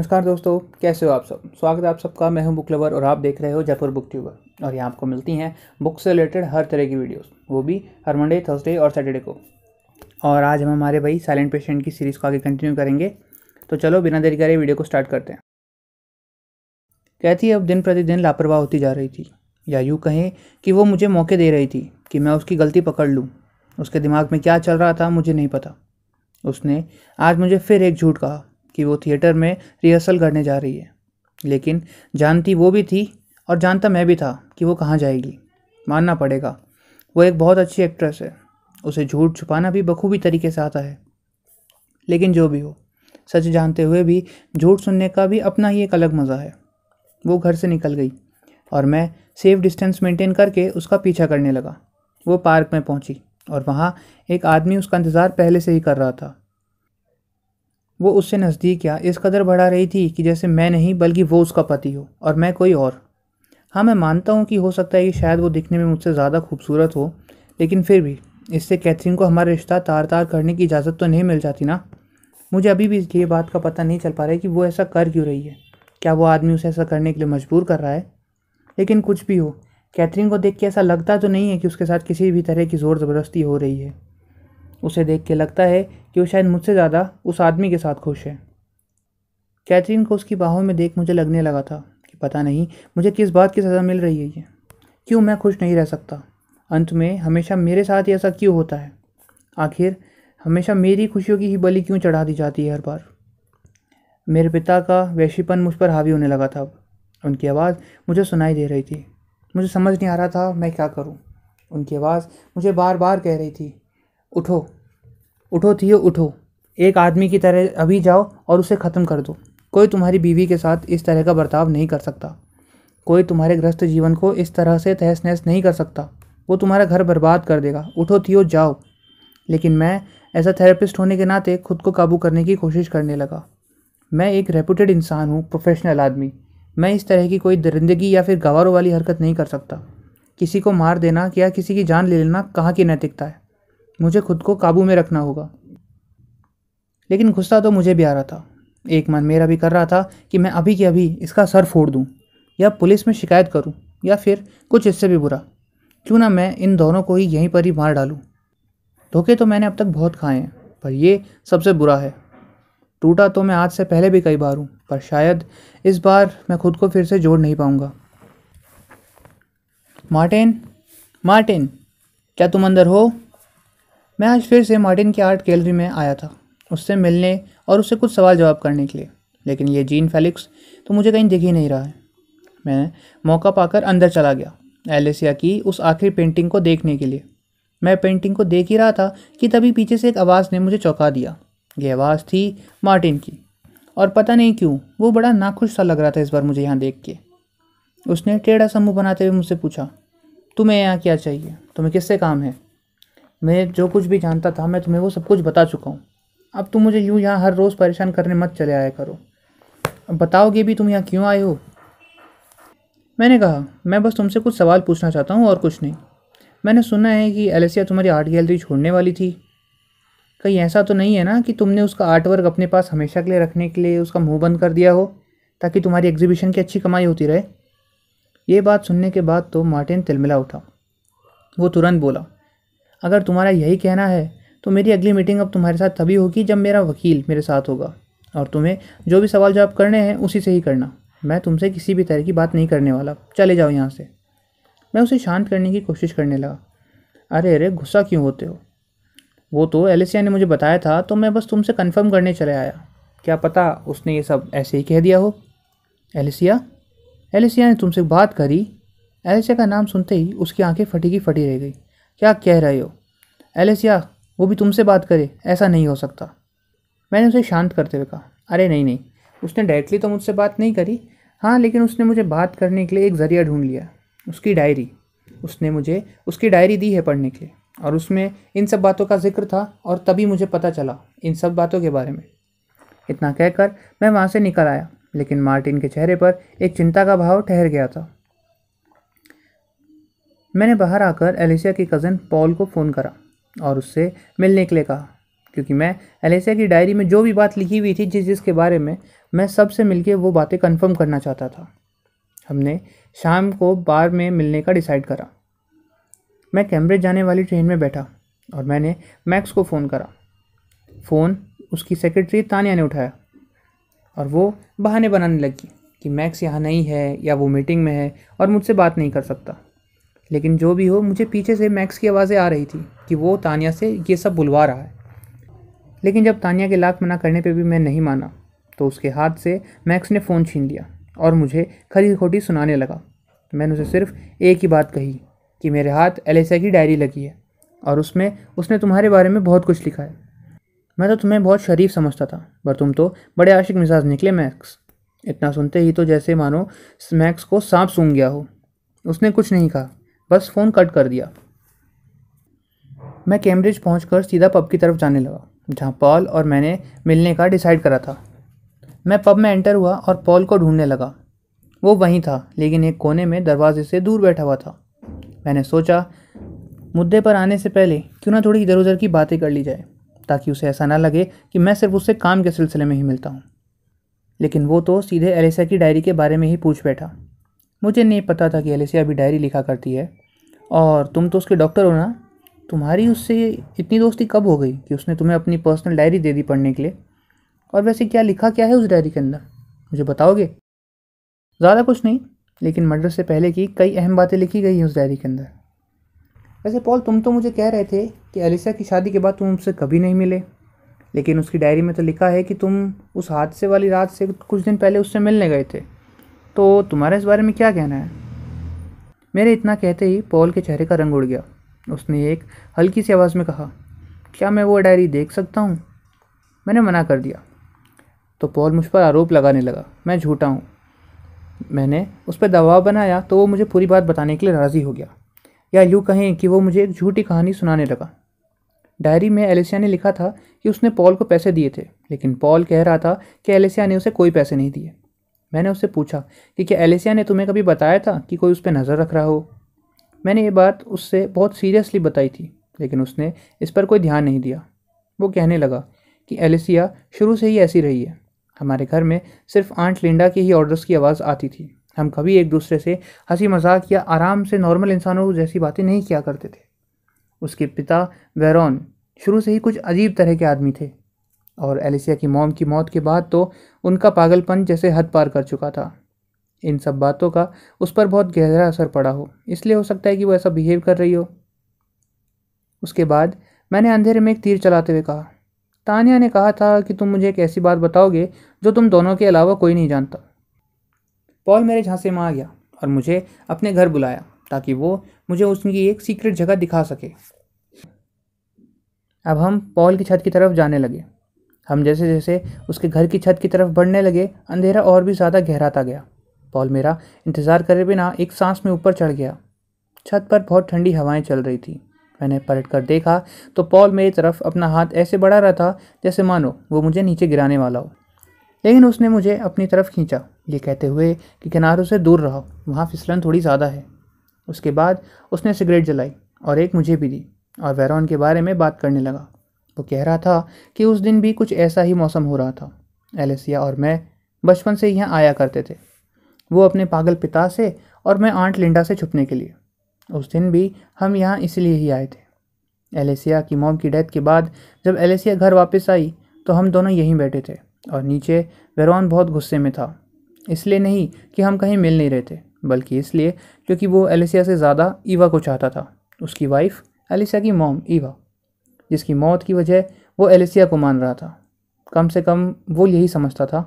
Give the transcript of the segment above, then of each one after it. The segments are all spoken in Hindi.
नमस्कार दोस्तों कैसे हो आप सब स्वागत है आप सबका मैं हूं बुक लवर और आप देख रहे हो जयपुर बुक ट्यूबर और यहाँ आपको मिलती हैं बुक से रिलेटेड हर तरह की वीडियोस वो भी हर मंडे थर्सडे और सैटरडे को और आज हम हमारे भाई साइलेंट पेशेंट की सीरीज़ को आगे कंटिन्यू करेंगे तो चलो बिना देरी करे वीडियो को स्टार्ट करते हैं कहती अब दिन प्रतिदिन लापरवाह होती जा रही थी या यूँ कहें कि वो मुझे मौके दे रही थी कि मैं उसकी गलती पकड़ लूँ उसके दिमाग में क्या चल रहा था मुझे नहीं पता उसने आज मुझे फिर एक झूठ कहा कि वो थिएटर में रिहर्सल करने जा रही है लेकिन जानती वो भी थी और जानता मैं भी था कि वो कहाँ जाएगी मानना पड़ेगा वो एक बहुत अच्छी एक्ट्रेस है उसे झूठ छुपाना भी बखूबी तरीके से आता है लेकिन जो भी हो सच जानते हुए भी झूठ सुनने का भी अपना ही एक अलग मज़ा है वो घर से निकल गई और मैं सेफ डिस्टेंस मेंटेन करके उसका पीछा करने लगा वो पार्क में पहुंची और वहाँ एक आदमी उसका इंतज़ार पहले से ही कर रहा था वो उससे नज़दीक या इस कदर बढ़ा रही थी कि जैसे मैं नहीं बल्कि वो उसका पति हो और मैं कोई और हाँ मैं मानता हूँ कि हो सकता है कि शायद वो दिखने में मुझसे ज़्यादा खूबसूरत हो लेकिन फिर भी इससे कैथरीन को हमारा रिश्ता तार तार करने की इजाज़त तो नहीं मिल जाती ना मुझे अभी भी ये बात का पता नहीं चल पा रहा है कि वो ऐसा कर क्यों रही है क्या वो आदमी उसे ऐसा करने के लिए मजबूर कर रहा है लेकिन कुछ भी हो कैथरीन को देख के ऐसा लगता तो नहीं है कि उसके साथ किसी भी तरह की ज़ोर ज़बरदस्ती हो रही है उसे देख के लगता है कि वो शायद मुझसे ज़्यादा उस आदमी के साथ खुश है कैथरीन को उसकी बाहों में देख मुझे लगने लगा था कि पता नहीं मुझे किस बात की सज़ा मिल रही है ये क्यों मैं खुश नहीं रह सकता अंत में हमेशा मेरे साथ ही ऐसा क्यों होता है आखिर हमेशा मेरी खुशियों की ही बलि क्यों चढ़ा दी जाती है हर बार मेरे पिता का वैशीपन मुझ पर हावी होने लगा था अब उनकी आवाज़ मुझे सुनाई दे रही थी मुझे समझ नहीं आ रहा था मैं क्या करूं। उनकी आवाज़ मुझे बार बार कह रही थी उठो उठो थियो उठो एक आदमी की तरह अभी जाओ और उसे ख़त्म कर दो कोई तुम्हारी बीवी के साथ इस तरह का बर्ताव नहीं कर सकता कोई तुम्हारे ग्रस्त जीवन को इस तरह से तहस नहस नहीं कर सकता वो तुम्हारा घर बर्बाद कर देगा उठो थियो जाओ लेकिन मैं ऐसा थेरेपिस्ट होने के नाते खुद को काबू करने की कोशिश करने लगा मैं एक रेपूटेड इंसान हूँ प्रोफेशनल आदमी मैं इस तरह की कोई दरिंदगी या फिर गवारों वाली हरकत नहीं कर सकता किसी को मार देना या किसी की जान ले लेना कहाँ की नैतिकता है मुझे खुद को काबू में रखना होगा लेकिन गुस्सा तो मुझे भी आ रहा था एक मन मेरा भी कर रहा था कि मैं अभी के अभी इसका सर फोड़ दूँ या पुलिस में शिकायत करूँ या फिर कुछ इससे भी बुरा क्यों ना मैं इन दोनों को ही यहीं पर ही मार डालूँ धोखे तो मैंने अब तक बहुत खाए हैं पर ये सबसे बुरा है टूटा तो मैं आज से पहले भी कई बार हूँ पर शायद इस बार मैं खुद को फिर से जोड़ नहीं पाऊँगा मार्टिन मार्टिन क्या तुम अंदर हो मैं आज फिर से मार्टिन की आर्ट गैलरी में आया था उससे मिलने और उससे कुछ सवाल जवाब करने के लिए लेकिन ये जीन फेलिक्स तो मुझे कहीं दिख ही नहीं रहा है मैं मौका पाकर अंदर चला गया एलेसिया की उस आखिरी पेंटिंग को देखने के लिए मैं पेंटिंग को देख ही रहा था कि तभी पीछे से एक आवाज़ ने मुझे चौंका दिया ये आवाज़ थी मार्टिन की और पता नहीं क्यों वो बड़ा नाखुश सा लग रहा था इस बार मुझे यहाँ देख के उसने टेढ़ा समूह बनाते हुए मुझसे पूछा तुम्हें यहाँ क्या चाहिए तुम्हें किससे काम है मैं जो कुछ भी जानता था मैं तुम्हें वो सब कुछ बता चुका हूँ अब तुम मुझे यूँ यहाँ हर रोज़ परेशान करने मत चले आया करो अब बताओगे भी तुम यहाँ क्यों आए हो मैंने कहा मैं बस तुमसे कुछ सवाल पूछना चाहता हूँ और कुछ नहीं मैंने सुना है कि एलेसिया तुम्हारी आर्ट गैलरी छोड़ने वाली थी कहीं ऐसा तो नहीं है ना कि तुमने उसका आर्ट वर्क अपने पास हमेशा के लिए रखने के लिए उसका मुंह बंद कर दिया हो ताकि तुम्हारी एग्जीबिशन की अच्छी कमाई होती रहे ये बात सुनने के बाद तो मार्टिन तिलमिला उठा वो तुरंत बोला अगर तुम्हारा यही कहना है तो मेरी अगली मीटिंग अब तुम्हारे साथ तभी होगी जब मेरा वकील मेरे साथ होगा और तुम्हें जो भी सवाल जवाब करने हैं उसी से ही करना मैं तुमसे किसी भी तरह की बात नहीं करने वाला चले जाओ यहाँ से मैं उसे शांत करने की कोशिश करने लगा अरे अरे गुस्सा क्यों होते हो वो तो एलिसिया ने मुझे बताया था तो मैं बस तुमसे कंफर्म करने चले आया क्या पता उसने ये सब ऐसे ही कह दिया हो एलिसिया एलिसिया ने तुमसे बात करी एलिसिया का नाम सुनते ही उसकी आंखें फटी की फटी रह गई क्या कह रहे हो एलेसिया वो भी तुमसे बात करे ऐसा नहीं हो सकता मैंने उसे शांत करते हुए कहा अरे नहीं नहीं उसने डायरेक्टली तो मुझसे बात नहीं करी हाँ लेकिन उसने मुझे बात करने के लिए एक ज़रिया ढूंढ लिया उसकी डायरी उसने मुझे उसकी डायरी दी है पढ़ने के लिए और उसमें इन सब बातों का जिक्र था और तभी मुझे पता चला इन सब बातों के बारे में इतना कहकर मैं वहाँ से निकल आया लेकिन मार्टिन के चेहरे पर एक चिंता का भाव ठहर गया था मैंने बाहर आकर एलिसिया की कज़न पॉल को फ़ोन करा और उससे मिलने के लिए कहा क्योंकि मैं एलिसिया की डायरी में जो भी बात लिखी हुई थी जिस जिसके बारे में मैं सबसे मिलके वो बातें कंफर्म करना चाहता था हमने शाम को बार में मिलने का डिसाइड करा मैं कैम्ब्रिज जाने वाली ट्रेन में बैठा और मैंने मैक्स को फ़ोन करा फ़ोन उसकी सेक्रेटरी तानिया ने उठाया और वो बहाने बनाने लगी कि मैक्स यहाँ नहीं है या वो मीटिंग में है और मुझसे बात नहीं कर सकता लेकिन जो भी हो मुझे पीछे से मैक्स की आवाज़ें आ रही थी कि वो तानिया से ये सब बुलवा रहा है लेकिन जब तानिया के लाख मना करने पे भी मैं नहीं माना तो उसके हाथ से मैक्स ने फ़ोन छीन लिया और मुझे खरी खोटी सुनाने लगा मैंने उसे सिर्फ एक ही बात कही कि मेरे हाथ एलेसा की डायरी लगी है और उसमें उसने तुम्हारे बारे में बहुत कुछ लिखा है मैं तो तुम्हें बहुत शरीफ समझता था पर तुम तो बड़े आशिक मिजाज निकले मैक्स इतना सुनते ही तो जैसे मानो मैक्स को सांप सूंघ गया हो उसने कुछ नहीं कहा बस फ़ोन कट कर दिया मैं कैम्ब्रिज पहुँच सीधा पब की तरफ जाने लगा जहाँ पॉल और मैंने मिलने का डिसाइड करा था मैं पब में एंटर हुआ और पॉल को ढूंढने लगा वो वहीं था लेकिन एक कोने में दरवाजे से दूर बैठा हुआ था मैंने सोचा मुद्दे पर आने से पहले क्यों ना थोड़ी इधर उधर की बातें कर ली जाए ताकि उसे ऐसा ना लगे कि मैं सिर्फ उससे काम के सिलसिले में ही मिलता हूँ लेकिन वो तो सीधे एलिसा की डायरी के बारे में ही पूछ बैठा मुझे नहीं पता था कि एलिसिया अभी डायरी लिखा करती है और तुम तो उसके डॉक्टर हो ना तुम्हारी उससे इतनी दोस्ती कब हो गई कि उसने तुम्हें अपनी पर्सनल डायरी दे दी पढ़ने के लिए और वैसे क्या लिखा क्या है उस डायरी के अंदर मुझे बताओगे ज़्यादा कुछ नहीं लेकिन मर्डर से पहले की कई अहम बातें लिखी गई हैं उस डायरी के अंदर वैसे पॉल तुम तो मुझे कह रहे थे कि एलिसा की शादी के बाद तुम उससे कभी नहीं मिले लेकिन उसकी डायरी में तो लिखा है कि तुम उस हादसे वाली रात से कुछ दिन पहले उससे मिलने गए थे तो तुम्हारा इस बारे में क्या कहना है मेरे इतना कहते ही पॉल के चेहरे का रंग उड़ गया उसने एक हल्की सी आवाज़ में कहा क्या मैं वो डायरी देख सकता हूँ मैंने मना कर दिया तो पॉल मुझ पर आरोप लगाने लगा मैं झूठा हूँ मैंने उस पर दबाव बनाया तो वो मुझे पूरी बात बताने के लिए राज़ी हो गया या यूँ कहें कि वो मुझे एक झूठी कहानी सुनाने लगा डायरी में एलिसिया ने लिखा था कि उसने पॉल को पैसे दिए थे लेकिन पॉल कह रहा था कि एलिसिया ने उसे कोई पैसे नहीं दिए मैंने उससे पूछा कि क्या एलिसिया ने तुम्हें कभी बताया था कि कोई उस पर नज़र रख रहा हो मैंने ये बात उससे बहुत सीरियसली बताई थी लेकिन उसने इस पर कोई ध्यान नहीं दिया वो कहने लगा कि एलिसिया शुरू से ही ऐसी रही है हमारे घर में सिर्फ आंट लिंडा के ही ऑर्डर्स की आवाज़ आती थी हम कभी एक दूसरे से हंसी मजाक या आराम से नॉर्मल इंसानों जैसी बातें नहीं किया करते थे उसके पिता वेरॉन शुरू से ही कुछ अजीब तरह के आदमी थे और एलिसिया की मोम की मौत के बाद तो उनका पागलपन जैसे हद पार कर चुका था इन सब बातों का उस पर बहुत गहरा असर पड़ा हो इसलिए हो सकता है कि वो ऐसा बिहेव कर रही हो उसके बाद मैंने अंधेरे में एक तीर चलाते हुए कहा तानिया ने कहा था कि तुम मुझे एक ऐसी बात बताओगे जो तुम दोनों के अलावा कोई नहीं जानता पॉल मेरे झांसे में आ गया और मुझे अपने घर बुलाया ताकि वो मुझे उसकी एक सीक्रेट जगह दिखा सके अब हम पॉल की छत की तरफ जाने लगे हम जैसे जैसे उसके घर की छत की तरफ बढ़ने लगे अंधेरा और भी ज़्यादा गहराता गया पॉल मेरा इंतज़ार करे बिना एक सांस में ऊपर चढ़ गया छत पर बहुत ठंडी हवाएं चल रही थी मैंने पलट कर देखा तो पॉल मेरी तरफ अपना हाथ ऐसे बढ़ा रहा था जैसे मानो वो मुझे नीचे गिराने वाला हो लेकिन उसने मुझे अपनी तरफ खींचा ये कहते हुए कि किनारों से दूर रहो वहाँ फिसलन थोड़ी ज़्यादा है उसके बाद उसने सिगरेट जलाई और एक मुझे भी दी और वैरॉन के बारे में बात करने लगा वो तो कह रहा था कि उस दिन भी कुछ ऐसा ही मौसम हो रहा था एलेसिया और मैं बचपन से यहाँ आया करते थे वो अपने पागल पिता से और मैं आंट लिंडा से छुपने के लिए उस दिन भी हम यहाँ इसलिए ही आए थे एलेसिया की मोम की डेथ के बाद जब एलेसिया घर वापस आई तो हम दोनों यहीं बैठे थे और नीचे वेरवान बहुत गुस्से में था इसलिए नहीं कि हम कहीं मिल नहीं रहे थे बल्कि इसलिए क्योंकि वो एलेसिया से ज़्यादा ईवा को चाहता था उसकी वाइफ एलेसिया की मोम ईवा जिसकी मौत की वजह वो एलिसिया को मान रहा था कम से कम वो यही समझता था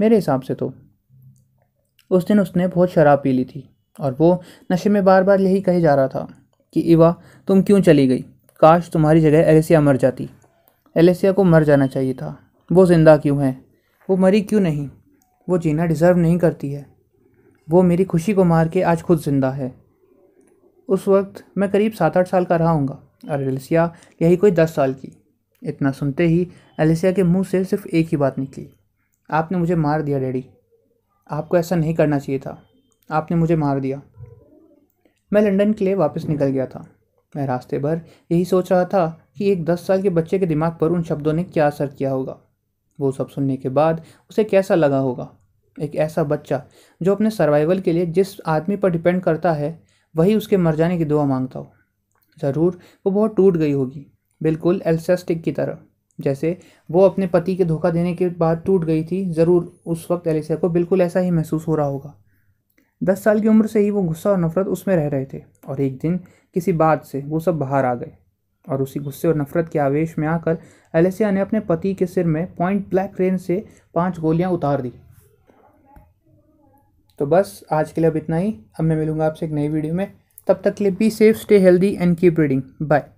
मेरे हिसाब से तो उस दिन उसने बहुत शराब पी ली थी और वो नशे में बार बार यही कहे जा रहा था कि इवा तुम क्यों चली गई काश तुम्हारी जगह एलेसिया मर जाती एलेसिया को मर जाना चाहिए था वो ज़िंदा क्यों है वो मरी क्यों नहीं वो जीना डिज़र्व नहीं करती है वो मेरी खुशी को मार के आज खुद ज़िंदा है उस वक्त मैं करीब सात आठ साल का रहा हूँगा और एलिसिया यही कोई दस साल की इतना सुनते ही एलिसिया के मुंह से सिर्फ एक ही बात निकली आपने मुझे मार दिया डैडी आपको ऐसा नहीं करना चाहिए था आपने मुझे मार दिया मैं लंदन के लिए वापस निकल गया था मैं रास्ते भर यही सोच रहा था कि एक दस साल के बच्चे के दिमाग पर उन शब्दों ने क्या असर किया होगा वो सब सुनने के बाद उसे कैसा लगा होगा एक ऐसा बच्चा जो अपने सर्वाइवल के लिए जिस आदमी पर डिपेंड करता है वही उसके मर जाने की दुआ मांगता हो ज़रूर वो बहुत टूट गई होगी बिल्कुल एल्सास्टिक की तरह जैसे वो अपने पति के धोखा देने के बाद टूट गई थी ज़रूर उस वक्त एलिसा को बिल्कुल ऐसा ही महसूस हो रहा होगा दस साल की उम्र से ही वो गुस्सा और नफ़रत उसमें रह रहे थे और एक दिन किसी बात से वो सब बाहर आ गए और उसी गुस्से और नफ़रत के आवेश में आकर एलेसिया ने अपने पति के सिर में पॉइंट ब्लैक रेंज से पांच गोलियां उतार दी तो बस आज के लिए अब इतना ही अब मैं मिलूँगा आपसे एक नई वीडियो में तब तक के लिए be safe stay healthy and keep reading bye